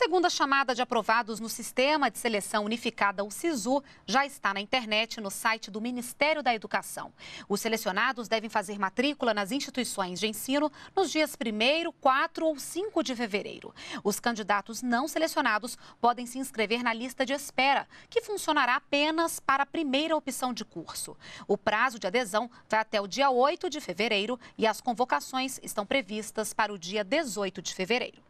segunda chamada de aprovados no Sistema de Seleção Unificada, o SISU, já está na internet no site do Ministério da Educação. Os selecionados devem fazer matrícula nas instituições de ensino nos dias 1, 4 ou 5 de fevereiro. Os candidatos não selecionados podem se inscrever na lista de espera, que funcionará apenas para a primeira opção de curso. O prazo de adesão vai até o dia 8 de fevereiro e as convocações estão previstas para o dia 18 de fevereiro.